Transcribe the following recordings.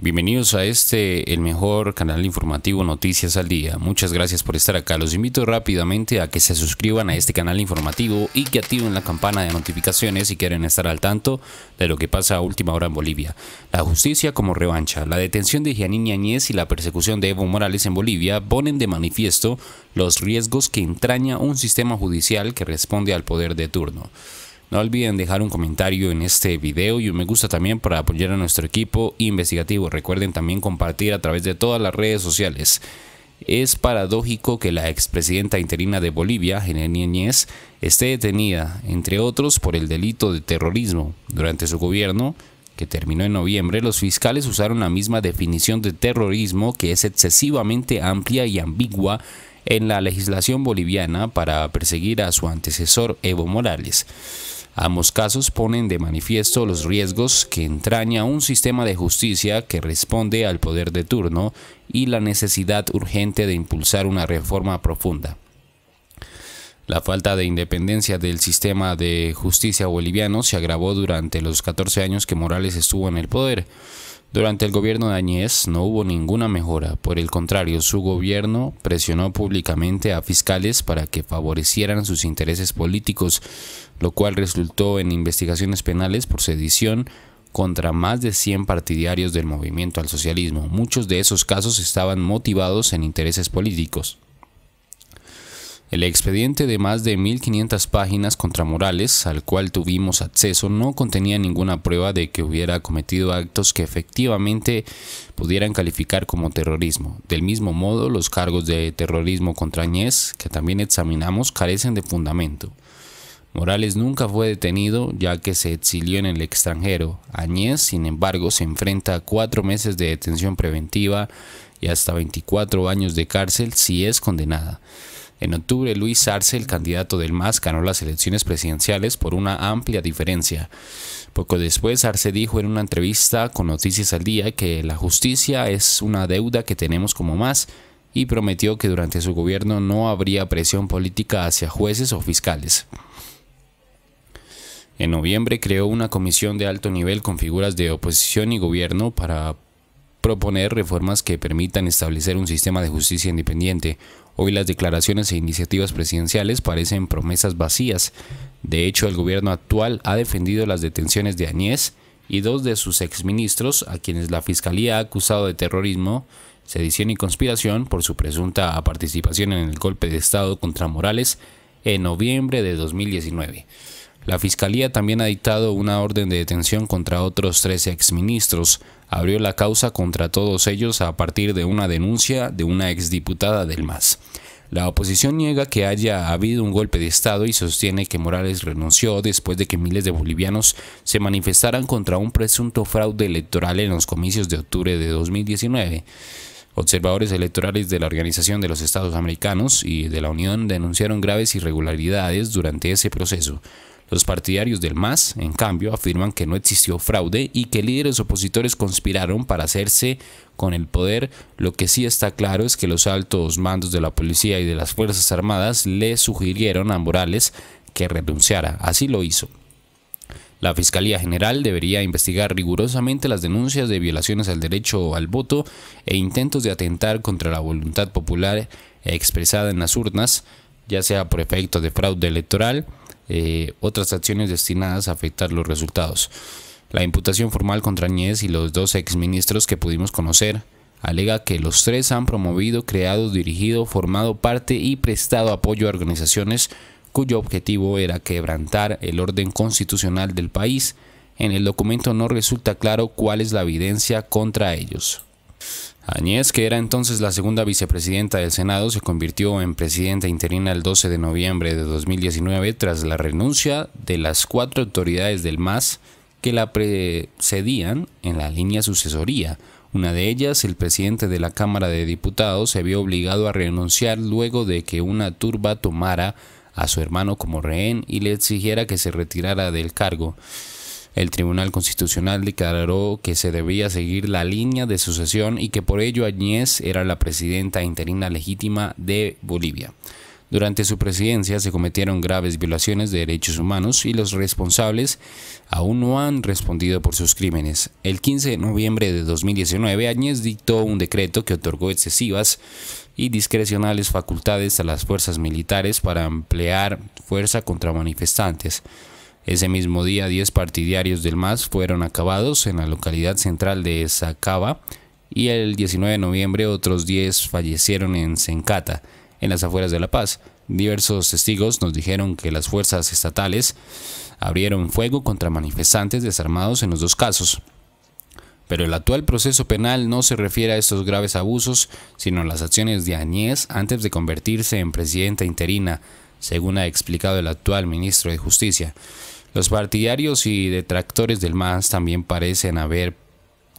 Bienvenidos a este, el mejor canal informativo Noticias al Día. Muchas gracias por estar acá. Los invito rápidamente a que se suscriban a este canal informativo y que activen la campana de notificaciones si quieren estar al tanto de lo que pasa a última hora en Bolivia. La justicia como revancha, la detención de Gianini Añez y la persecución de Evo Morales en Bolivia ponen de manifiesto los riesgos que entraña un sistema judicial que responde al poder de turno. No olviden dejar un comentario en este video y un me gusta también para apoyar a nuestro equipo investigativo. Recuerden también compartir a través de todas las redes sociales. Es paradójico que la expresidenta interina de Bolivia, General Niñez, esté detenida, entre otros, por el delito de terrorismo. Durante su gobierno, que terminó en noviembre, los fiscales usaron la misma definición de terrorismo que es excesivamente amplia y ambigua en la legislación boliviana para perseguir a su antecesor Evo Morales. Ambos casos ponen de manifiesto los riesgos que entraña un sistema de justicia que responde al poder de turno y la necesidad urgente de impulsar una reforma profunda. La falta de independencia del sistema de justicia boliviano se agravó durante los 14 años que Morales estuvo en el poder. Durante el gobierno de Añez no hubo ninguna mejora, por el contrario, su gobierno presionó públicamente a fiscales para que favorecieran sus intereses políticos, lo cual resultó en investigaciones penales por sedición contra más de 100 partidarios del movimiento al socialismo. Muchos de esos casos estaban motivados en intereses políticos. El expediente de más de 1.500 páginas contra Morales, al cual tuvimos acceso, no contenía ninguna prueba de que hubiera cometido actos que efectivamente pudieran calificar como terrorismo. Del mismo modo, los cargos de terrorismo contra Añez, que también examinamos, carecen de fundamento. Morales nunca fue detenido ya que se exilió en el extranjero. Añez, sin embargo, se enfrenta a cuatro meses de detención preventiva y hasta 24 años de cárcel si es condenada. En octubre, Luis Arce, el candidato del MAS, ganó las elecciones presidenciales por una amplia diferencia. Poco después, Arce dijo en una entrevista con Noticias al Día que la justicia es una deuda que tenemos como MAS y prometió que durante su gobierno no habría presión política hacia jueces o fiscales. En noviembre creó una comisión de alto nivel con figuras de oposición y gobierno para proponer reformas que permitan establecer un sistema de justicia independiente, Hoy las declaraciones e iniciativas presidenciales parecen promesas vacías. De hecho, el gobierno actual ha defendido las detenciones de Añez y dos de sus exministros, a quienes la Fiscalía ha acusado de terrorismo, sedición y conspiración por su presunta participación en el golpe de Estado contra Morales en noviembre de 2019. La Fiscalía también ha dictado una orden de detención contra otros tres exministros. Abrió la causa contra todos ellos a partir de una denuncia de una exdiputada del MAS. La oposición niega que haya habido un golpe de Estado y sostiene que Morales renunció después de que miles de bolivianos se manifestaran contra un presunto fraude electoral en los comicios de octubre de 2019. Observadores electorales de la Organización de los Estados Americanos y de la Unión denunciaron graves irregularidades durante ese proceso. Los partidarios del MAS, en cambio, afirman que no existió fraude y que líderes opositores conspiraron para hacerse con el poder. Lo que sí está claro es que los altos mandos de la policía y de las Fuerzas Armadas le sugirieron a Morales que renunciara. Así lo hizo. La Fiscalía General debería investigar rigurosamente las denuncias de violaciones al derecho al voto e intentos de atentar contra la voluntad popular expresada en las urnas, ya sea por efecto de fraude electoral, eh, otras acciones destinadas a afectar los resultados. La imputación formal contra Añez y los dos exministros que pudimos conocer alega que los tres han promovido, creado, dirigido, formado parte y prestado apoyo a organizaciones cuyo objetivo era quebrantar el orden constitucional del país. En el documento no resulta claro cuál es la evidencia contra ellos. Añez, que era entonces la segunda vicepresidenta del Senado, se convirtió en presidenta interina el 12 de noviembre de 2019 tras la renuncia de las cuatro autoridades del MAS que la precedían en la línea sucesoría. Una de ellas, el presidente de la Cámara de Diputados, se vio obligado a renunciar luego de que una turba tomara a su hermano como rehén y le exigiera que se retirara del cargo. El Tribunal Constitucional declaró que se debía seguir la línea de sucesión y que por ello Añez era la presidenta interina legítima de Bolivia. Durante su presidencia se cometieron graves violaciones de derechos humanos y los responsables aún no han respondido por sus crímenes. El 15 de noviembre de 2019, Añez dictó un decreto que otorgó excesivas y discrecionales facultades a las fuerzas militares para emplear fuerza contra manifestantes. Ese mismo día, 10 partidarios del MAS fueron acabados en la localidad central de Sacaba y el 19 de noviembre otros 10 fallecieron en Sencata, en las afueras de La Paz. Diversos testigos nos dijeron que las fuerzas estatales abrieron fuego contra manifestantes desarmados en los dos casos. Pero el actual proceso penal no se refiere a estos graves abusos, sino a las acciones de Añez antes de convertirse en presidenta interina, según ha explicado el actual ministro de Justicia. Los partidarios y detractores del MAS también parecen haber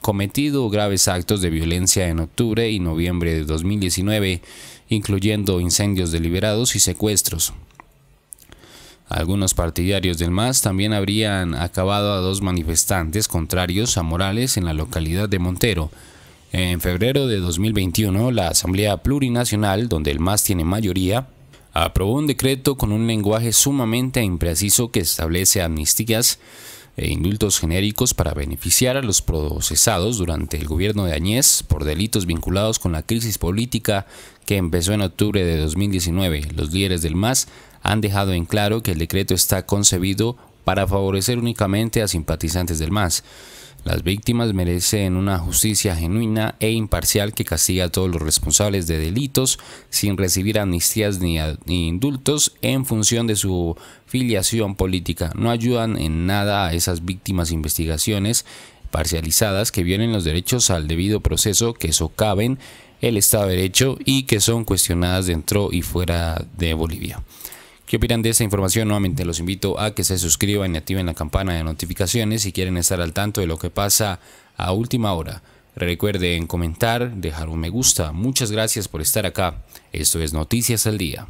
cometido graves actos de violencia en octubre y noviembre de 2019, incluyendo incendios deliberados y secuestros. Algunos partidarios del MAS también habrían acabado a dos manifestantes contrarios a Morales en la localidad de Montero. En febrero de 2021, la Asamblea Plurinacional, donde el MAS tiene mayoría, aprobó un decreto con un lenguaje sumamente impreciso que establece amnistías e indultos genéricos para beneficiar a los procesados durante el gobierno de Añez por delitos vinculados con la crisis política que empezó en octubre de 2019. Los líderes del MAS han dejado en claro que el decreto está concebido para favorecer únicamente a simpatizantes del MAS. Las víctimas merecen una justicia genuina e imparcial que castiga a todos los responsables de delitos sin recibir amnistías ni, indultos en función de su filiación política. No ayudan en nada a esas víctimas investigaciones parcializadas que violen los derechos al debido proceso, que socaven el Estado de Derecho y que son cuestionadas dentro y fuera de Bolivia. ¿Qué opinan de esta información? Nuevamente los invito a que se suscriban y activen la campana de notificaciones si quieren estar al tanto de lo que pasa a última hora. Recuerden comentar, dejar un me gusta. Muchas gracias por estar acá. Esto es Noticias al Día.